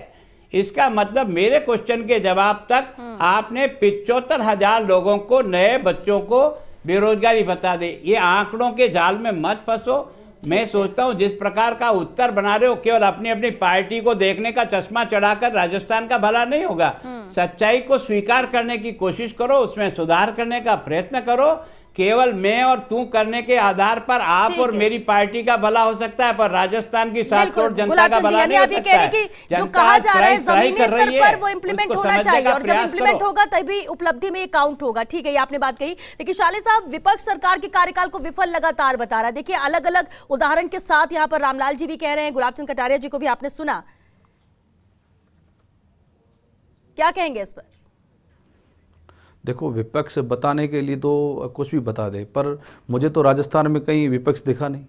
इसका मतलब मेरे क्वेश्चन के जवाब तक हाँ। आपने पिचोत्तर हजार लोगों को नए बच्चों को बेरोजगारी बता दे ये आंकड़ों के जाल में मत फंसो मैं सोचता हूँ जिस प्रकार का उत्तर बना रहे हो केवल अपनी अपनी पार्टी को देखने का चश्मा चढ़ाकर राजस्थान का भला नहीं होगा हम्म। सच्चाई को स्वीकार करने की कोशिश करो उसमें सुधार करने का प्रयत्न करो केवल मैं और तू करने के आधार पर आप और मेरी पार्टी का भला हो सकता है पर राजस्थान की सात करोड़ जनता का भला नहीं हो सकता है कि जो कहा जा रहा है जमीनी स्तर पर वो इम्प्लीमेंट होना चाहिए और जब इम्प्लीमेंट होगा तभी उपलब्धि में काउंट होगा ठीक है ये आपने बात कही लेकिन शाले साहब विपक्ष सरकार के कार्यकाल को विफल लगातार बता रहा है देखिए अलग अलग उदाहरण के साथ यहाँ पर रामलाल जी भी कह रहे हैं गुलाब चंद कटारिया जी को भी आपने सुना क्या कहेंगे इस पर देखो विपक्ष बताने के लिए तो कुछ भी बता दे पर मुझे तो राजस्थान में कहीं विपक्ष दिखा नहीं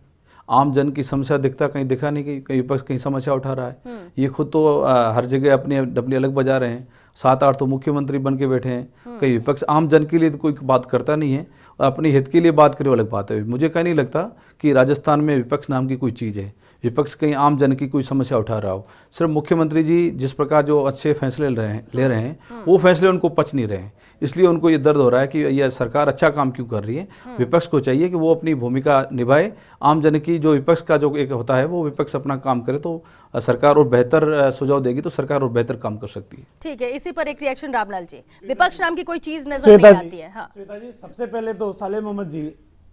आम जन की समस्या दिखता कहीं दिखा नहीं कहीं कहीं विपक्ष कहीं समस्या उठा रहा है हम्म। ये खुद तो आ, हर जगह अपने डबली अलग बजा रहे हैं सात आठ तो मुख्यमंत्री बन के बैठे हैं हम्म। कहीं विपक्ष आम जन के लिए तो कोई बात करता नहीं है और अपने हित के लिए बात करे अलग बात है मुझे कहीं नहीं लगता कि राजस्थान में विपक्ष नाम की कोई चीज़ है विपक्ष कहीं आम जन की कोई समस्या उठा रहा हो सिर्फ मुख्यमंत्री जी जिस प्रकार जो अच्छे फैसले ले रहे हैं ले रहे हैं हाँ। वो फैसले उनको पच नहीं रहे हैं इसलिए उनको ये दर्द हो रहा है कि यह सरकार अच्छा काम क्यों कर रही है हाँ। विपक्ष को चाहिए कि वो अपनी भूमिका निभाए आम जन की जो विपक्ष का जो एक होता है वो विपक्ष अपना काम करे तो सरकार और बेहतर सुझाव देगी तो सरकार और बेहतर काम कर सकती है ठीक है इसी पर एक रिएक्शन रामलाल जी विपक्ष नाम की कोई चीज नजर नहीं आती है हाँ। सबसे पहले तो साले मोहम्मद जी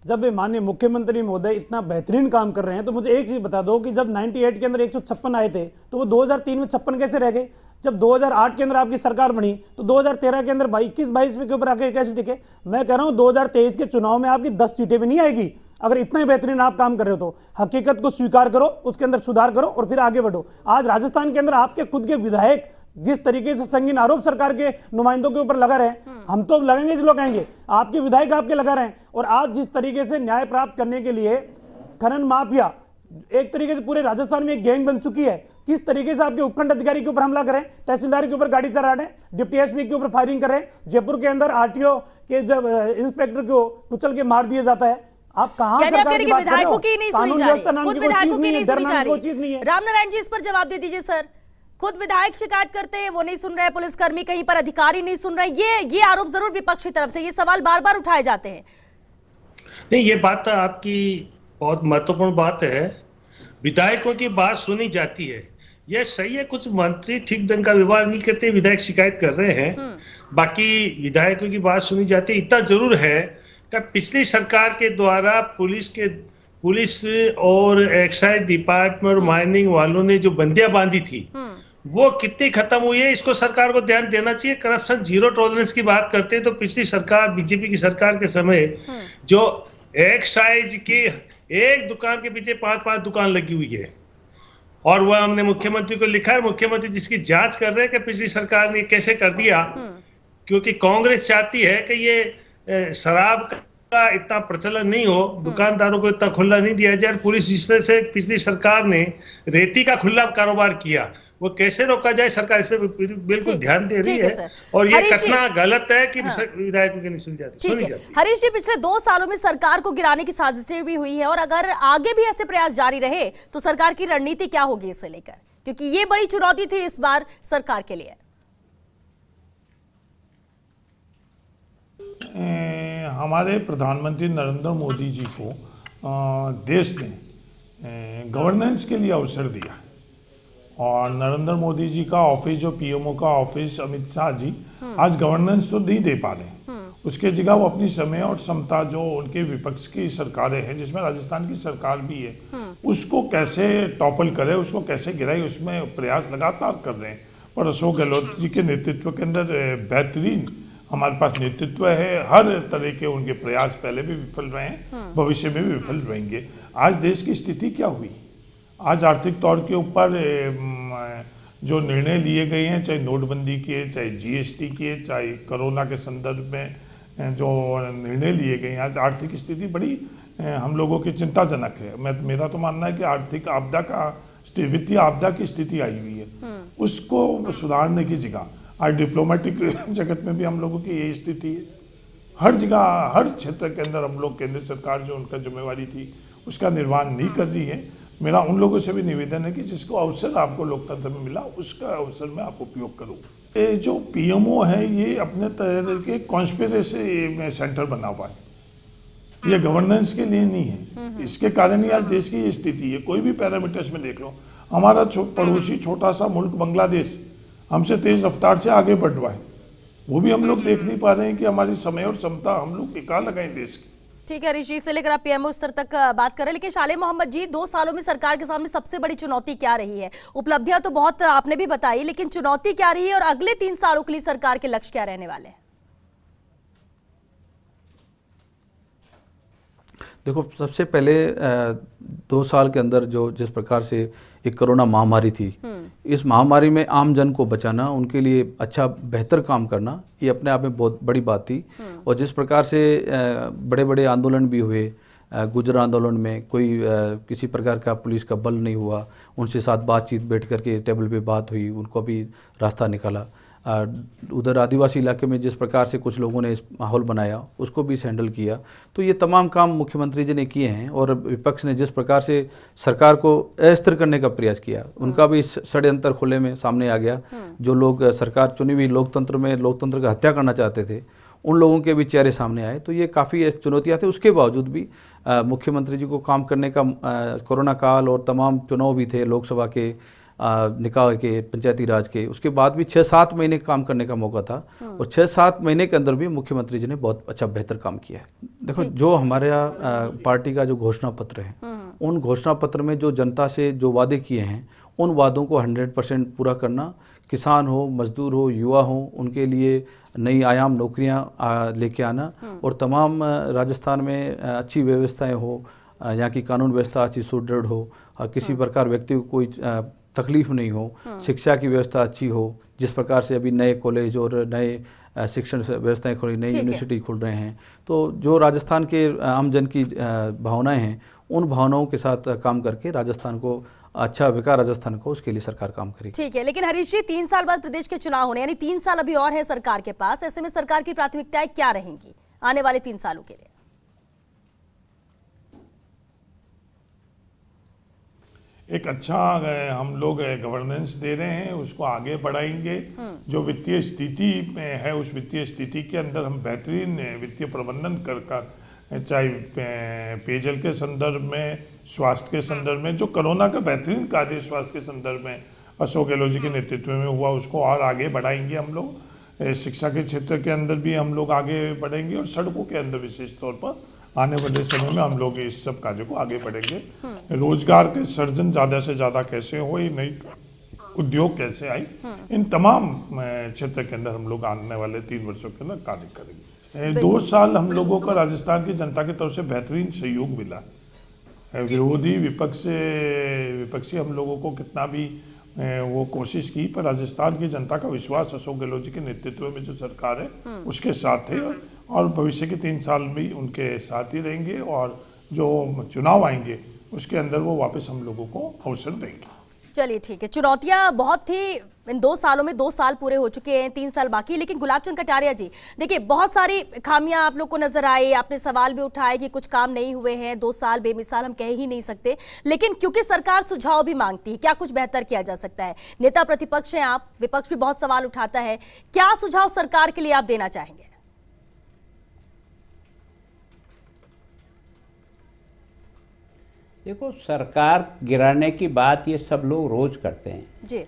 जब ये माननीय मुख्यमंत्री महोदय इतना बेहतरीन काम कर रहे हैं तो मुझे एक चीज़ बता दो कि जब 98 के अंदर एक आए थे तो वो 2003 में छप्पन कैसे रह गए जब 2008 के अंदर आपकी सरकार बनी तो 2013 के अंदर बाईस इक्कीस बाईस के ऊपर आकर कैसे टिके मैं कह रहा हूँ 2023 के चुनाव में आपकी दस सीटें भी नहीं आएगी अगर इतना ही बेहतरीन आप काम कर रहे हो तो हकीकत को स्वीकार करो उसके अंदर सुधार करो और फिर आगे बढ़ो आज राजस्थान के अंदर आपके खुद के विधायक जिस तरीके से संगीन आरोप सरकार के नुमाइंदों के ऊपर लगा रहे हैं हम्म। हम तो लगेंगे जो आएंगे आपके विधायक आपके लगा रहे हैं और आज जिस तरीके से न्याय प्राप्त करने के लिए खनन माफिया एक तरीके से पूरे राजस्थान में एक गैंग बन चुकी है किस तरीके से आपके उपखंड अधिकारी के ऊपर हमला करें तहसीलदार के ऊपर गाड़ी चला रहे डिप्टी एसपी के ऊपर फायरिंग करें जयपुर के अंदर आरटीओ के जब इंस्पेक्टर को कुचल के मार दिया जाता है आप कहां सरकार की बात कर रहे हो नहीं है राम जी इस पर जवाब दे दीजिए सर खुद विधायक शिकायत करते हैं वो नहीं सुन रहे पुलिसकर्मी कहीं पर अधिकारी नहीं सुन रहे ये ये आरोप जरूर विपक्ष की तरफ से ये सवाल बार बार उठाए जाते हैं नहीं ये बात तो आपकी बहुत महत्वपूर्ण बात है विधायकों की बात सुनी जाती है यह सही है कुछ मंत्री ठीक ढंग का व्यवहार नहीं करते विधायक शिकायत कर रहे हैं हम्म। बाकी विधायकों की बात सुनी जाती है इतना जरूर है कि पिछली सरकार के द्वारा पुलिस के पुलिस और एक्साइज डिपार्टमेंट और हम्म। माइनिंग वालों ने जो बंदियां बांधी थी हम्म। वो कितनी खत्म हुई है इसको सरकार को ध्यान देना चाहिए करप्शन जीरो टॉलरेंस की बात करते हैं तो पिछली सरकार बीजेपी की सरकार के समय हाँ। जो साइज की एक दुकान के पीछे पांच पांच दुकान लगी हुई है और वह हमने मुख्यमंत्री को लिखा है मुख्यमंत्री जिसकी जांच कर रहे हैं कि पिछली सरकार ने कैसे कर दिया हाँ। क्योंकि कांग्रेस चाहती है कि ये शराब का इतना प्रचलन नहीं हो हाँ। दुकानदारों को इतना खुला नहीं दिया जाए पूरी तरह से पिछली सरकार ने रेती का खुला कारोबार किया वो कैसे रोका जाए सरकार इस पर बिल्कुल ध्यान दे रही है और ये कथना गलत है कि हाँ। विधायकों की नहीं सुनी जाती है हरीश जी पिछले दो सालों में सरकार को गिराने की साजिशें भी हुई है और अगर आगे भी ऐसे प्रयास जारी रहे तो सरकार की रणनीति क्या होगी इसे लेकर क्योंकि ये बड़ी चुनौती थी इस बार सरकार के लिए हमारे प्रधानमंत्री नरेंद्र मोदी जी को देश ने गवर्नेंस के लिए अवसर दिया और नरेंद्र मोदी जी का ऑफिस जो पीएमओ का ऑफिस अमित शाह जी हम्म। आज गवर्नेंस तो नहीं दे पा रहे हम्म। उसके जगह वो अपनी समय और क्षमता जो उनके विपक्ष की सरकारें हैं जिसमें राजस्थान की सरकार भी है हम्म। उसको कैसे टॉपल करे उसको कैसे गिराए उसमें प्रयास लगातार कर रहे हैं पर अशोक गहलोत जी के नेतृत्व के अंदर बेहतरीन हमारे पास नेतृत्व है हर तरह के उनके प्रयास पहले भी विफल रहे हैं भविष्य में भी विफल रहेंगे आज देश की स्थिति क्या हुई आज आर्थिक तौर के ऊपर जो निर्णय लिए गए हैं चाहे नोटबंदी के चाहे जीएसटी के चाहे कोरोना के संदर्भ में जो निर्णय लिए गए हैं आज आर्थिक स्थिति बड़ी हम लोगों की चिंताजनक है मैं मेरा तो मानना है कि आर्थिक आपदा का वित्तीय आपदा की स्थिति आई हुई है हम्म। उसको सुधारने की जगह आज डिप्लोमेटिक जगत में भी हम लोगों की यही स्थिति है हर जगह हर क्षेत्र के अंदर हम लोग केंद्र सरकार जो उनका जिम्मेवारी थी उसका निर्वाह नहीं कर रही है मेरा उन लोगों से भी निवेदन है कि जिसको अवसर आपको लोकतंत्र में मिला उसका अवसर में आप उपयोग करूँ ये जो पीएमओ है ये अपने तरह के कॉन्स्पेरेसी में सेंटर बना हुआ है ये गवर्नेंस के लिए नहीं है हम्म, हम्म। इसके कारण ही आज देश की स्थिति है कोई भी पैरामीटर्स में देख लो हमारा छो, हम्म। पड़ोसी छोटा सा मुल्क बांग्लादेश हमसे तेज रफ्तार से आगे बढ़ रहा है वो भी हम लोग देख नहीं पा रहे हैं कि हमारी समय और क्षमता हम लोग निकाल लगाएं देश की ठीक है ऋषि से लेकर आप पीएमओ स्तर तक बात कर रहे हैं लेकिन शाले मोहम्मद जी दो सालों में सरकार के सामने सबसे बड़ी चुनौती क्या रही है उपलब्धियां तो बहुत आपने भी बताई लेकिन चुनौती क्या रही है और अगले तीन सालों के लिए सरकार के लक्ष्य क्या रहने वाले देखो सबसे पहले दो साल के अंदर जो जिस प्रकार से ये कोरोना महामारी थी हम्म। इस महामारी में आम जन को बचाना उनके लिए अच्छा बेहतर काम करना ये अपने आप में बहुत बड़ी बात थी हम्म। और जिस प्रकार से बड़े बड़े आंदोलन भी हुए गुजर आंदोलन में कोई किसी प्रकार का पुलिस का बल नहीं हुआ उनसे साथ बातचीत बैठ करके टेबल पे बात हुई उनको भी रास्ता निकाला उधर आदिवासी इलाके में जिस प्रकार से कुछ लोगों ने इस माहौल बनाया उसको भी हैंडल किया तो ये तमाम काम मुख्यमंत्री जी ने किए हैं और विपक्ष ने जिस प्रकार से सरकार को अस्थिर करने का प्रयास किया उनका भी षड्यंत्र खुले में सामने आ गया हम्म। जो लोग सरकार चुनी हुई लोकतंत्र में लोकतंत्र का हत्या करना चाहते थे उन लोगों के भी चेहरे सामने आए तो ये काफ़ी चुनौतियाँ थी उसके बावजूद भी मुख्यमंत्री जी को काम करने का कोरोना काल और तमाम चुनाव भी थे लोकसभा के निकाय के पंचायती राज के उसके बाद भी छः सात महीने काम करने का मौका था हाँ। और छः सात महीने के अंदर भी मुख्यमंत्री जी ने बहुत अच्छा बेहतर काम किया है देखो जो हमारे पार्टी का जो घोषणा पत्र है हाँ। उन घोषणा पत्र में जो जनता से जो वादे किए हैं उन वादों को हंड्रेड परसेंट पूरा करना किसान हो मजदूर हो युवा हो उनके लिए नई आयाम नौकरियां लेके आना हाँ। और तमाम राजस्थान में अच्छी व्यवस्थाएं हो यहाँ की कानून व्यवस्था अच्छी सुदृढ़ हो किसी प्रकार व्यक्ति को कोई तकलीफ नहीं हो हाँ। शिक्षा की व्यवस्था अच्छी हो जिस प्रकार से अभी नए कॉलेज और नए शिक्षण व्यवस्थाएं खुल रही नई यूनिवर्सिटी खुल रहे हैं तो जो राजस्थान के आम जन की भावनाएं हैं उन भावनाओं के साथ काम करके राजस्थान को अच्छा विकास राजस्थान को उसके लिए सरकार काम करेगी ठीक है लेकिन हरीश जी तीन साल बाद प्रदेश के चुनाव होने यानी तीन साल अभी और है सरकार के पास ऐसे में सरकार की प्राथमिकताएं क्या रहेंगी आने वाले तीन सालों के लिए एक अच्छा हम लोग गवर्नेंस दे रहे हैं उसको आगे बढ़ाएंगे हम्म। जो वित्तीय स्थिति में है उस वित्तीय स्थिति के अंदर हम बेहतरीन वित्तीय प्रबंधन कर कर चाहे पेयजल के संदर्भ में स्वास्थ्य के संदर्भ में जो कोरोना का बेहतरीन कार्य स्वास्थ्य के संदर्भ में अशोक गहलोत जी के हम्म। नेतृत्व में हुआ उसको और आगे बढ़ाएंगे हम लोग शिक्षा के क्षेत्र के अंदर भी हम लोग आगे बढ़ेंगे और सड़कों के अंदर विशेष तौर पर आने वाले समय में हम लोग इस सब कार्य को आगे बढ़ेंगे हम्म। रोजगार के सर्जन ज़्यादा से ज़्यादा कैसे हो नई उद्योग कैसे आई हम्म। इन तमाम क्षेत्र के अंदर हम लोग आने वाले तीन वर्षों के अंदर कार्य करेंगे दो साल हम लोगों का राजस्थान की जनता की तरफ से बेहतरीन सहयोग मिला विरोधी विपक्ष विपक्षी हम लोगों को कितना भी वो कोशिश की पर राजस्थान की जनता का विश्वास अशोक गहलोत जी के नेतृत्व में जो सरकार है हम्म। उसके साथ है और भविष्य के तीन साल भी उनके साथ ही रहेंगे और जो चुनाव आएंगे उसके अंदर वो वापस हम लोगों को अवसर देंगे चलिए ठीक है चुनौतियां बहुत थी इन दो सालों में दो साल पूरे हो चुके हैं तीन साल बाकी लेकिन गुलाब चंद कटारिया जी देखिए बहुत सारी खामियां आप लोग को नजर आई आपने सवाल भी उठाए कि कुछ काम नहीं हुए हैं दो साल बेमिसाल हम कह ही नहीं सकते लेकिन क्योंकि सरकार सुझाव भी मांगती है क्या कुछ बेहतर किया जा सकता है नेता प्रतिपक्ष हैं आप विपक्ष भी बहुत सवाल उठाता है क्या सुझाव सरकार के लिए आप देना चाहेंगे देखो सरकार गिराने की बात ये सब लोग रोज करते हैं जी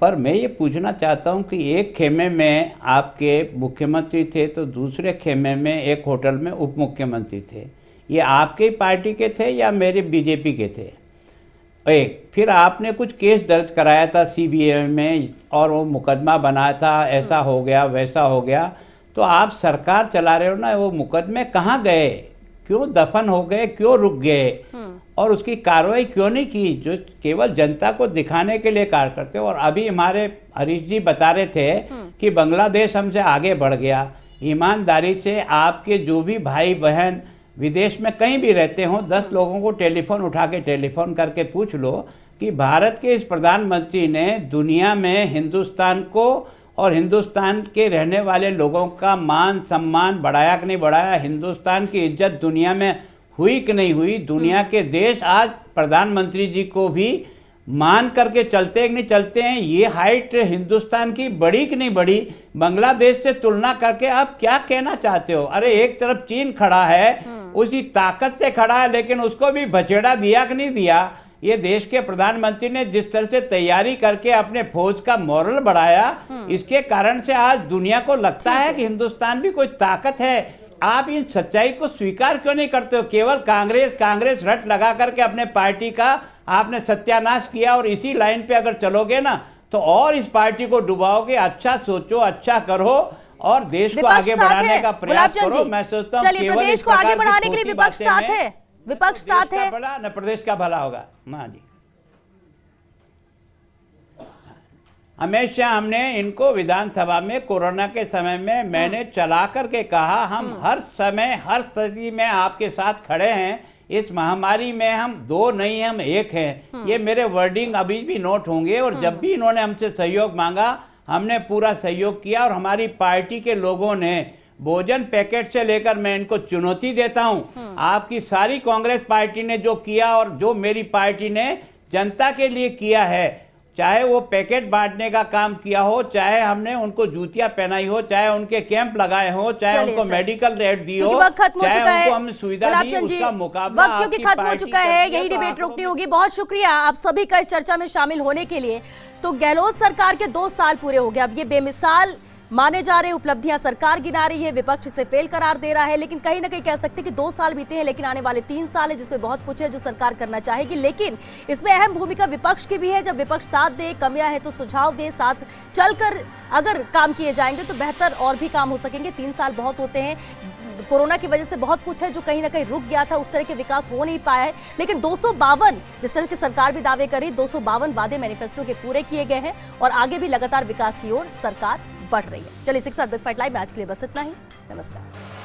पर मैं ये पूछना चाहता हूँ कि एक खेमे में आपके मुख्यमंत्री थे तो दूसरे खेमे में एक होटल में उप मुख्यमंत्री थे ये आपके पार्टी के थे या मेरे बीजेपी के थे एक फिर आपने कुछ केस दर्ज कराया था सी में और वो मुकदमा बनाया था ऐसा हम्म। हो गया वैसा हो गया तो आप सरकार चला रहे हो ना वो मुकदमे कहाँ गए क्यों दफन हो गए क्यों रुक गए हम्म। और उसकी कार्रवाई क्यों नहीं की जो केवल जनता को दिखाने के लिए कार्य करते और अभी हमारे हरीश जी बता रहे थे हम्म। कि बांग्लादेश हमसे आगे बढ़ गया ईमानदारी से आपके जो भी भाई बहन विदेश में कहीं भी रहते हों दस हम्म। लोगों को टेलीफोन उठा के टेलीफोन करके पूछ लो कि भारत के इस प्रधानमंत्री ने दुनिया में हिंदुस्तान को और हिंदुस्तान के रहने वाले लोगों का मान सम्मान बढ़ाया कि नहीं बढ़ाया हिंदुस्तान की इज्जत दुनिया में हुई कि नहीं हुई दुनिया हम्म। के देश आज प्रधानमंत्री जी को भी मान करके चलते कि नहीं चलते हैं ये हाइट हिंदुस्तान की बड़ी कि नहीं बड़ी बांग्लादेश से तुलना करके आप क्या कहना चाहते हो अरे एक तरफ चीन खड़ा है हम्म। उसी ताकत से खड़ा है लेकिन उसको भी बचेड़ा दिया कि नहीं दिया ये देश के प्रधानमंत्री ने जिस तरह से तैयारी करके अपने फौज का मॉरल बढ़ाया हम्म। इसके कारण से आज दुनिया को लगता है कि हिंदुस्तान भी कोई ताकत है आप इन सच्चाई को स्वीकार क्यों नहीं करते हो केवल कांग्रेस कांग्रेस रट लगा करके अपने पार्टी का आपने सत्यानाश किया और इसी लाइन पे अगर चलोगे ना तो और इस पार्टी को डुबाओगे अच्छा सोचो अच्छा करो और देश को आगे बढ़ाने का प्रयास करो मैं सोचता हूँ को आगे बढ़ाने के लिए विपक्ष साथ है विपक्ष साथ है प्रदेश का भला होगा हाँ जी हमेशा हमने इनको विधानसभा में कोरोना के समय में मैंने हाँ। चला करके कहा हम हाँ। हर समय हर स्थिति में आपके साथ खड़े हैं इस महामारी में हम दो नहीं हम एक हैं हाँ। ये मेरे वर्डिंग अभी भी नोट होंगे और जब भी इन्होंने हमसे सहयोग मांगा हमने पूरा सहयोग किया और हमारी पार्टी के लोगों ने भोजन पैकेट से लेकर मैं इनको चुनौती देता हूं आपकी सारी कांग्रेस पार्टी ने जो किया और जो मेरी पार्टी ने जनता के लिए किया है चाहे वो पैकेट बांटने का काम किया हो चाहे हमने उनको जूतियां पहनाई हो चाहे उनके कैंप लगाए हो चाहे उनको मेडिकल रेट दी हो खत्म हो चुका है हमने सुविधा दी उसका मुकाबला वक्त क्योंकि खत्म हो चुका है यही डिबेट तो रोकनी होगी बहुत शुक्रिया आप सभी का इस चर्चा में शामिल होने के लिए तो गहलोत सरकार के दो साल पूरे हो गए अब ये बेमिसाल माने जा रहे उपलब्धियां सरकार गिना रही है विपक्ष से फेल करार दे रहा है लेकिन कहीं ना कहीं कह सकते हैं कि दो साल बीते हैं लेकिन आने वाले तीन साल है जिसमें बहुत कुछ है जो सरकार करना चाहेगी लेकिन इसमें अहम भूमिका विपक्ष की भी है जब विपक्ष साथ दे कमियां है तो सुझाव दे साथ चलकर अगर काम किए जाएंगे तो बेहतर और भी काम हो सकेंगे तीन साल बहुत होते हैं कोरोना की वजह से बहुत कुछ है जो कहीं ना कहीं रुक गया था उस तरह के विकास हो नहीं पाया है लेकिन दो जिस तरह की सरकार भी दावे कर रही दो वादे मैनिफेस्टो के पूरे किए गए हैं और आगे भी लगातार विकास की ओर सरकार बढ़ रही है चलिए सिक्स अर्धक फाइट लाइव में आज के लिए बस इतना ही नमस्कार